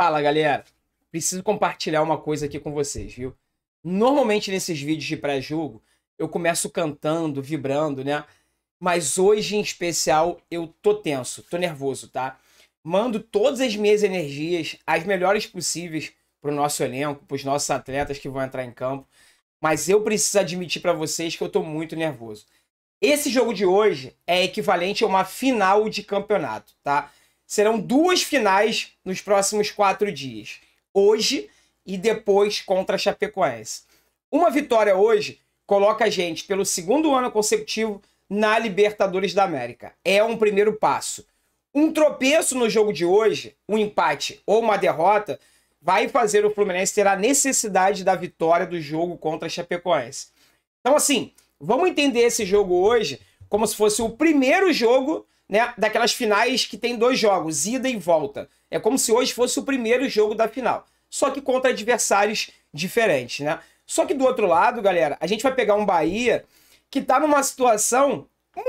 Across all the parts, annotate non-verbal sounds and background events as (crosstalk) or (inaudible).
Fala galera, preciso compartilhar uma coisa aqui com vocês, viu? Normalmente nesses vídeos de pré-jogo eu começo cantando, vibrando, né? Mas hoje em especial eu tô tenso, tô nervoso, tá? Mando todas as minhas energias, as melhores possíveis, pro nosso elenco, pros nossos atletas que vão entrar em campo. Mas eu preciso admitir para vocês que eu tô muito nervoso. Esse jogo de hoje é equivalente a uma final de campeonato, tá? Serão duas finais nos próximos quatro dias. Hoje e depois contra a Chapecoense. Uma vitória hoje coloca a gente pelo segundo ano consecutivo na Libertadores da América. É um primeiro passo. Um tropeço no jogo de hoje, um empate ou uma derrota, vai fazer o Fluminense ter a necessidade da vitória do jogo contra a Chapecoense. Então, assim, vamos entender esse jogo hoje como se fosse o primeiro jogo né, daquelas finais que tem dois jogos, ida e volta. É como se hoje fosse o primeiro jogo da final, só que contra adversários diferentes, né? Só que do outro lado, galera, a gente vai pegar um Bahia que tá numa situação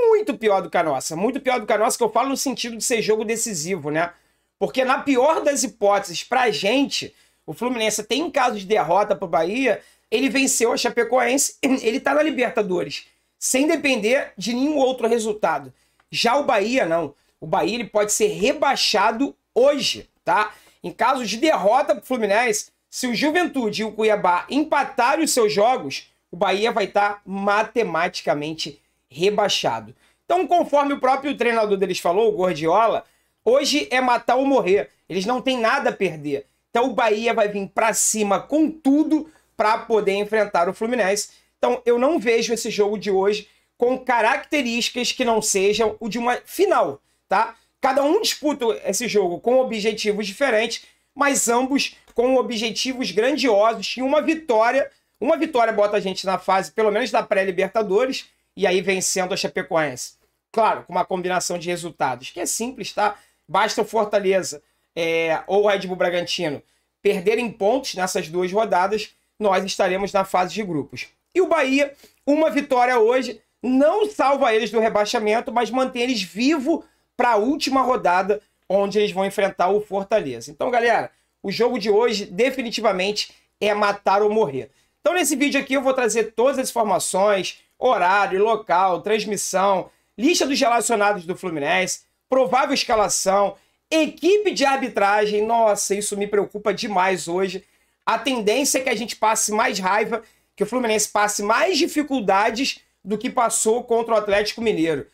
muito pior do que a nossa, muito pior do que a nossa, que eu falo no sentido de ser jogo decisivo, né? Porque na pior das hipóteses pra gente, o Fluminense tem em caso de derrota pro Bahia, ele venceu a Chapecoense, (clears throat) ele tá na Libertadores, sem depender de nenhum outro resultado. Já o Bahia não. O Bahia ele pode ser rebaixado hoje, tá? Em caso de derrota para o Fluminense, se o Juventude e o Cuiabá empatarem os seus jogos, o Bahia vai estar tá matematicamente rebaixado. Então, conforme o próprio treinador deles falou, o Gordiola, hoje é matar ou morrer. Eles não têm nada a perder. Então, o Bahia vai vir para cima com tudo para poder enfrentar o Fluminense. Então, eu não vejo esse jogo de hoje com características que não sejam o de uma final, tá? Cada um disputa esse jogo com objetivos diferentes, mas ambos com objetivos grandiosos e uma vitória, uma vitória bota a gente na fase, pelo menos da pré-Libertadores, e aí vencendo a Chapecoense. Claro, com uma combinação de resultados, que é simples, tá? Basta o Fortaleza é, ou o Red Bull Bragantino perderem pontos nessas duas rodadas, nós estaremos na fase de grupos. E o Bahia, uma vitória hoje, não salva eles do rebaixamento, mas mantém eles vivo para a última rodada, onde eles vão enfrentar o Fortaleza. Então, galera, o jogo de hoje definitivamente é matar ou morrer. Então, nesse vídeo aqui eu vou trazer todas as informações, horário, local, transmissão, lista dos relacionados do Fluminense, provável escalação, equipe de arbitragem. Nossa, isso me preocupa demais hoje. A tendência é que a gente passe mais raiva, que o Fluminense passe mais dificuldades do que passou contra o Atlético Mineiro.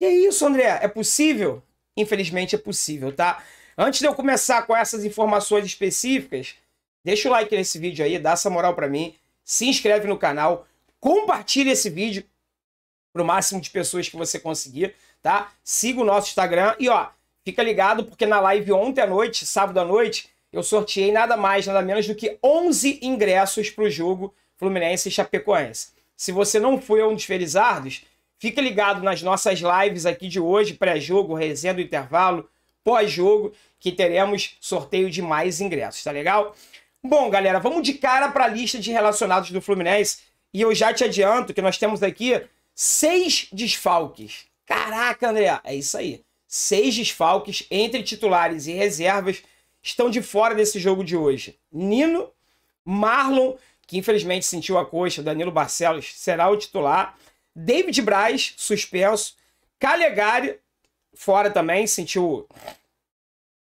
E é isso, André. É possível? Infelizmente é possível, tá? Antes de eu começar com essas informações específicas, deixa o like nesse vídeo aí, dá essa moral para mim, se inscreve no canal, compartilha esse vídeo pro máximo de pessoas que você conseguir, tá? Siga o nosso Instagram e ó, fica ligado porque na live ontem à noite, sábado à noite, eu sorteei nada mais, nada menos do que 11 ingressos pro jogo Fluminense e Chapecoense. Se você não foi um dos felizardos, fica ligado nas nossas lives aqui de hoje, pré-jogo, resenha do intervalo, pós-jogo, que teremos sorteio de mais ingressos, tá legal? Bom, galera, vamos de cara para a lista de relacionados do Fluminense. E eu já te adianto que nós temos aqui seis desfalques. Caraca, André, é isso aí. Seis desfalques entre titulares e reservas estão de fora desse jogo de hoje. Nino, Marlon que infelizmente sentiu a coxa, Danilo Barcelos será o titular. David Braz, suspenso. Calegari, fora também, sentiu.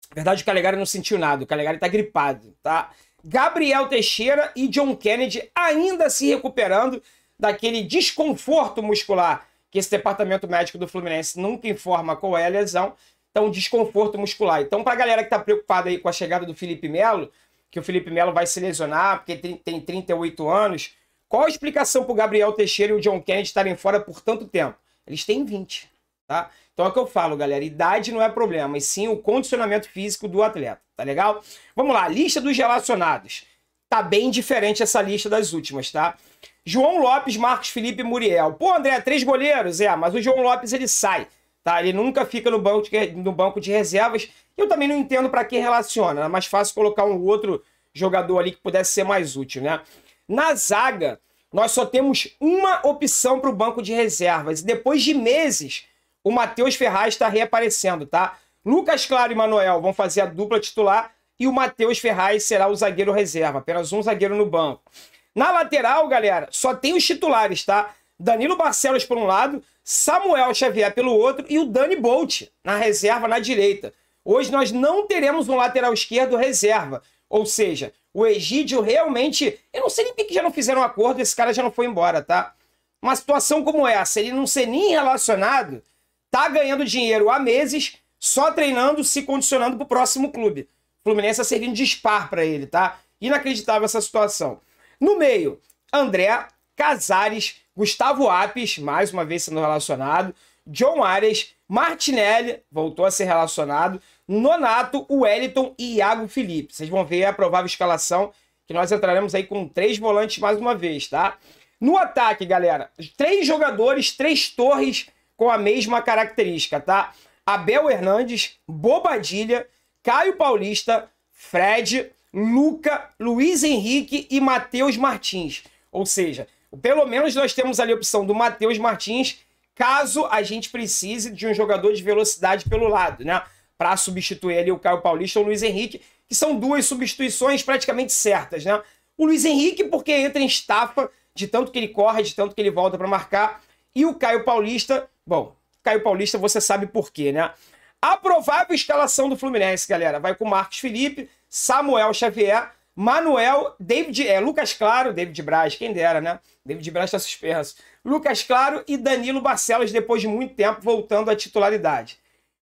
Na verdade, o Calegari não sentiu nada, o Calegari tá gripado, tá? Gabriel Teixeira e John Kennedy ainda se recuperando daquele desconforto muscular que esse departamento médico do Fluminense nunca informa qual é a lesão. Então, desconforto muscular. Então, para a galera que está preocupada aí com a chegada do Felipe Melo, que o Felipe Melo vai se lesionar, porque tem, 38 anos. Qual a explicação para o Gabriel Teixeira e o John Kennedy estarem fora por tanto tempo? Eles têm 20, tá? Então é o que eu falo, galera. Idade não é problema, e sim o condicionamento físico do atleta, tá legal? Vamos lá, lista dos relacionados. Tá bem diferente essa lista das últimas, tá? João Lopes, Marcos Felipe e Muriel. Pô, André, três goleiros, é, mas o João Lopes ele sai. Tá? Ele nunca fica no banco de, no banco de reservas. Eu também não entendo para que relaciona. Né? É mais fácil colocar um outro jogador ali que pudesse ser mais útil, né? Na zaga, nós só temos uma opção para o banco de reservas. E depois de meses, o Matheus Ferraz está reaparecendo, tá? Lucas Claro e Manuel vão fazer a dupla titular e o Matheus Ferraz será o zagueiro reserva, apenas um zagueiro no banco. Na lateral, galera, só tem os titulares, tá? Danilo Barcelos por um lado, Samuel Xavier pelo outro e o Dani Bolt na reserva na direita. Hoje nós não teremos um lateral esquerdo reserva. Ou seja, o Egídio realmente. Eu não sei nem por que já não fizeram um acordo, esse cara já não foi embora, tá? Uma situação como essa, ele não ser nem relacionado, tá ganhando dinheiro há meses, só treinando, se condicionando pro próximo clube. O Fluminense tá servindo de spar para ele, tá? Inacreditável essa situação. No meio, André, Casares, Gustavo Apes, mais uma vez sendo relacionado, John Arias, Martinelli, voltou a ser relacionado, Nonato, Wellington e Iago Felipe. Vocês vão ver a provável escalação que nós entraremos aí com três volantes mais uma vez, tá? No ataque, galera, três jogadores, três torres com a mesma característica, tá? Abel Hernandes, Bobadilha, Caio Paulista, Fred, Luca, Luiz Henrique e Matheus Martins. Ou seja, pelo menos nós temos ali a opção do Matheus Martins, caso a gente precise de um jogador de velocidade pelo lado, né? Para substituir ali o Caio Paulista ou o Luiz Henrique, que são duas substituições praticamente certas, né? O Luiz Henrique, porque entra em estafa de tanto que ele corre, de tanto que ele volta para marcar. E o Caio Paulista, bom, Caio Paulista você sabe por quê, né? A provável escalação do Fluminense, galera, vai com Marcos Felipe, Samuel Xavier, Manuel, David, é, Lucas Claro, David Braz, quem dera, né? David Braz está suspenso. Lucas Claro e Danilo Barcelos, depois de muito tempo, voltando à titularidade.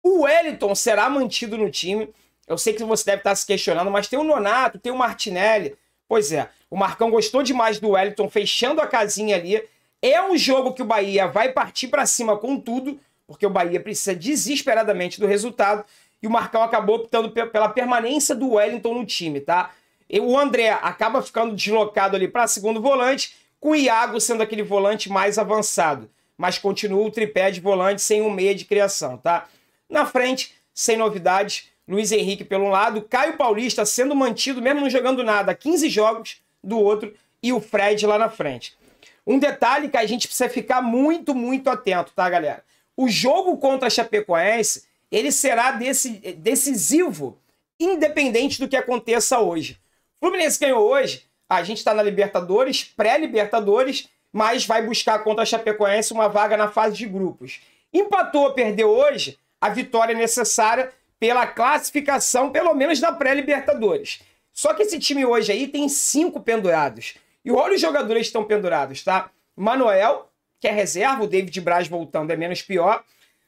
O Wellington será mantido no time. Eu sei que você deve estar tá se questionando, mas tem o Nonato, tem o Martinelli. Pois é, o Marcão gostou demais do Wellington, fechando a casinha ali. É um jogo que o Bahia vai partir para cima com tudo, porque o Bahia precisa desesperadamente do resultado. E o Marcão acabou optando pela permanência do Wellington no time, tá? o André acaba ficando deslocado ali para segundo volante, com o Iago sendo aquele volante mais avançado. Mas continua o tripé de volante sem um meia de criação, tá? Na frente, sem novidades, Luiz Henrique pelo um lado, Caio Paulista sendo mantido, mesmo não jogando nada, 15 jogos do outro, e o Fred lá na frente. Um detalhe que a gente precisa ficar muito, muito atento, tá, galera? O jogo contra a Chapecoense, ele será desse, decisivo, independente do que aconteça hoje. Fluminense ganhou hoje, a gente está na Libertadores, pré-Libertadores, mas vai buscar contra a Chapecoense uma vaga na fase de grupos. Empatou, perdeu hoje, a vitória é necessária pela classificação, pelo menos da pré-Libertadores. Só que esse time hoje aí tem cinco pendurados. E olha os jogadores que estão pendurados, tá? Manuel, que é reserva, o David Braz voltando é menos pior.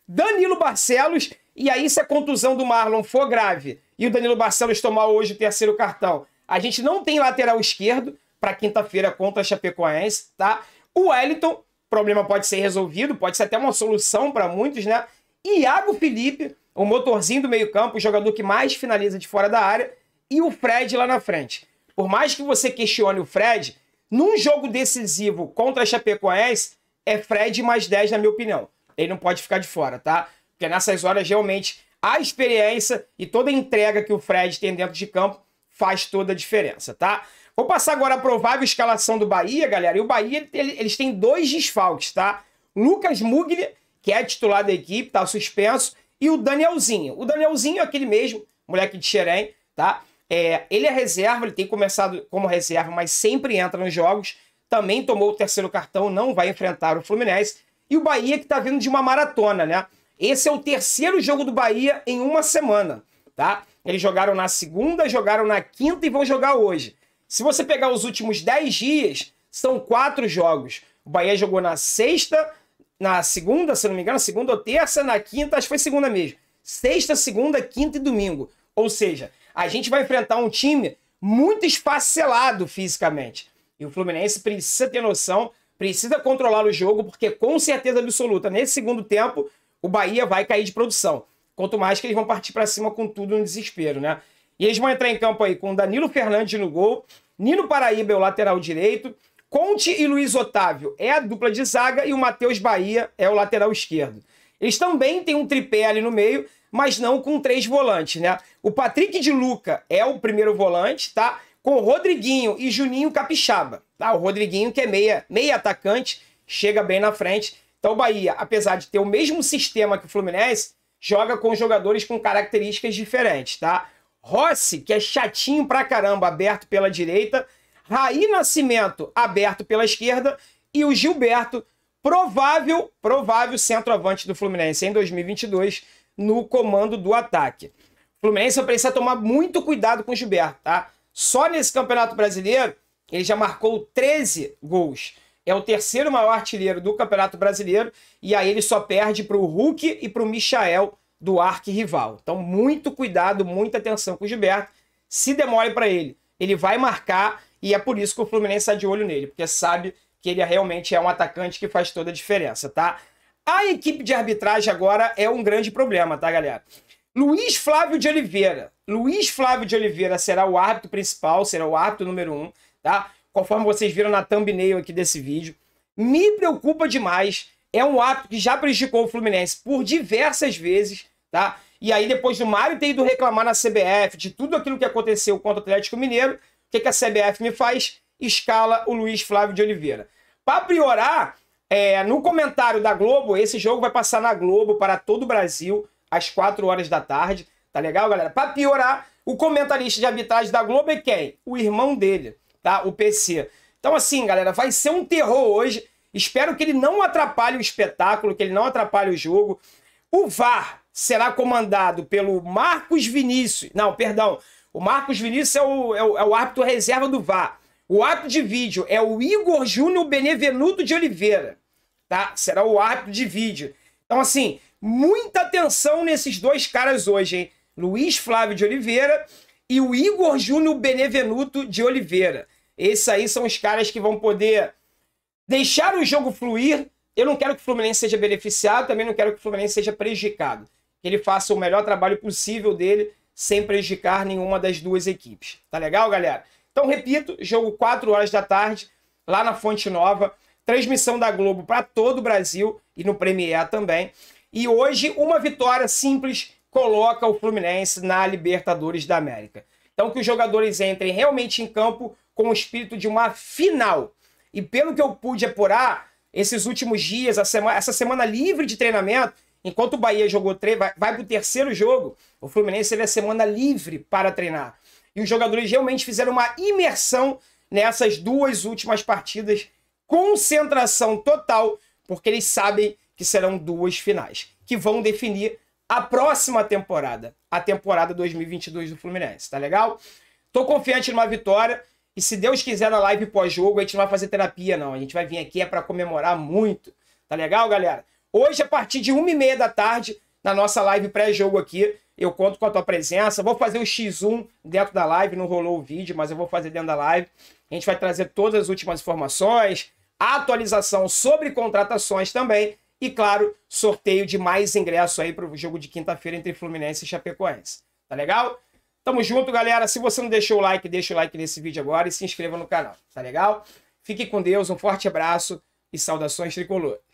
Danilo Barcelos, e aí se a é contusão do Marlon for grave e o Danilo Barcelos tomar hoje o terceiro cartão, a gente não tem lateral esquerdo para quinta-feira contra a Chapecoense, tá? O Wellington, problema pode ser resolvido, pode ser até uma solução para muitos, né? Iago Felipe, o motorzinho do meio-campo, o jogador que mais finaliza de fora da área, e o Fred lá na frente. Por mais que você questione o Fred, num jogo decisivo contra a Chapecoense, é Fred mais 10, na minha opinião. Ele não pode ficar de fora, tá? Porque nessas horas, realmente, a experiência e toda a entrega que o Fred tem dentro de campo faz toda a diferença, tá? Vou passar agora a provável escalação do Bahia, galera. E o Bahia, ele, eles têm dois desfalques, tá? Lucas Mugli, que é titular da equipe, tá suspenso, e o Danielzinho. O Danielzinho é aquele mesmo, moleque de Xerém, tá? É, ele é reserva, ele tem começado como reserva, mas sempre entra nos jogos. Também tomou o terceiro cartão, não vai enfrentar o Fluminense. E o Bahia que tá vindo de uma maratona, né? Esse é o terceiro jogo do Bahia em uma semana, tá? Eles jogaram na segunda, jogaram na quinta e vão jogar hoje. Se você pegar os últimos 10 dias, são quatro jogos. O Bahia jogou na sexta, na segunda, se não me engano, segunda ou terça, na quinta, acho que foi segunda mesmo. Sexta, segunda, quinta e domingo. Ou seja, a gente vai enfrentar um time muito espacelado fisicamente. E o Fluminense precisa ter noção, precisa controlar o jogo, porque com certeza absoluta, nesse segundo tempo, o Bahia vai cair de produção. Quanto mais que eles vão partir para cima com tudo no desespero, né? E eles vão entrar em campo aí com Danilo Fernandes no gol, Nino Paraíba é o lateral direito, Conte e Luiz Otávio é a dupla de zaga e o Matheus Bahia é o lateral esquerdo. Eles também têm um tripé ali no meio, mas não com três volantes, né? O Patrick de Luca é o primeiro volante, tá? Com Rodriguinho e Juninho Capixaba, tá? O Rodriguinho que é meia, meia atacante, chega bem na frente. Então o Bahia, apesar de ter o mesmo sistema que o Fluminense, joga com jogadores com características diferentes, tá? Rossi, que é chatinho pra caramba, aberto pela direita. Raí Nascimento, aberto pela esquerda. E o Gilberto, provável, provável centroavante do Fluminense em 2022, no comando do ataque. O Fluminense precisa tomar muito cuidado com o Gilberto, tá? Só nesse Campeonato Brasileiro, ele já marcou 13 gols é o terceiro maior artilheiro do Campeonato Brasileiro e aí ele só perde para o Hulk e para o Michael do arqui-rival. Então, muito cuidado, muita atenção com o Gilberto. Se demore para ele, ele vai marcar e é por isso que o Fluminense está de olho nele, porque sabe que ele realmente é um atacante que faz toda a diferença, tá? A equipe de arbitragem agora é um grande problema, tá, galera? Luiz Flávio de Oliveira. Luiz Flávio de Oliveira será o árbitro principal, será o árbitro número um, tá? conforme vocês viram na thumbnail aqui desse vídeo. Me preocupa demais. É um ato que já prejudicou o Fluminense por diversas vezes, tá? E aí, depois do Mário ter ido reclamar na CBF de tudo aquilo que aconteceu contra o Atlético Mineiro, o que, que a CBF me faz? Escala o Luiz Flávio de Oliveira. Para priorar, é, no comentário da Globo, esse jogo vai passar na Globo para todo o Brasil às 4 horas da tarde. Tá legal, galera? Para piorar, o comentarista de arbitragem da Globo é quem? O irmão dele tá? O PC. Então, assim, galera, vai ser um terror hoje. Espero que ele não atrapalhe o espetáculo, que ele não atrapalhe o jogo. O VAR será comandado pelo Marcos Vinícius. Não, perdão. O Marcos Vinícius é o, é o, é o árbitro reserva do VAR. O árbitro de vídeo é o Igor Júnior Benevenuto de Oliveira. Tá? Será o árbitro de vídeo. Então, assim, muita atenção nesses dois caras hoje, hein? Luiz Flávio de Oliveira e o Igor Júnior Benevenuto de Oliveira. Esses aí são os caras que vão poder deixar o jogo fluir. Eu não quero que o Fluminense seja beneficiado, também não quero que o Fluminense seja prejudicado. Que ele faça o melhor trabalho possível dele sem prejudicar nenhuma das duas equipes. Tá legal, galera? Então, repito, jogo 4 horas da tarde, lá na Fonte Nova. Transmissão da Globo para todo o Brasil e no Premier também. E hoje, uma vitória simples coloca o Fluminense na Libertadores da América. Então, que os jogadores entrem realmente em campo com o espírito de uma final. E pelo que eu pude apurar, esses últimos dias, semana, essa semana livre de treinamento, enquanto o Bahia jogou três, vai, vai para o terceiro jogo, o Fluminense teve a semana livre para treinar. E os jogadores realmente fizeram uma imersão nessas duas últimas partidas, concentração total, porque eles sabem que serão duas finais, que vão definir a próxima temporada, a temporada 2022 do Fluminense, tá legal? Tô confiante numa vitória, e se Deus quiser na live pós-jogo, a gente não vai fazer terapia, não. A gente vai vir aqui é para comemorar muito. Tá legal, galera? Hoje, a partir de 1 e meia da tarde, na nossa live pré-jogo aqui, eu conto com a tua presença. Vou fazer o X1 dentro da live, não rolou o vídeo, mas eu vou fazer dentro da live. A gente vai trazer todas as últimas informações, atualização sobre contratações também. E, claro, sorteio de mais ingresso aí para o jogo de quinta-feira entre Fluminense e Chapecoense. Tá legal? Tamo junto, galera. Se você não deixou o like, deixa o like nesse vídeo agora e se inscreva no canal, tá legal? Fique com Deus, um forte abraço e saudações tricolores.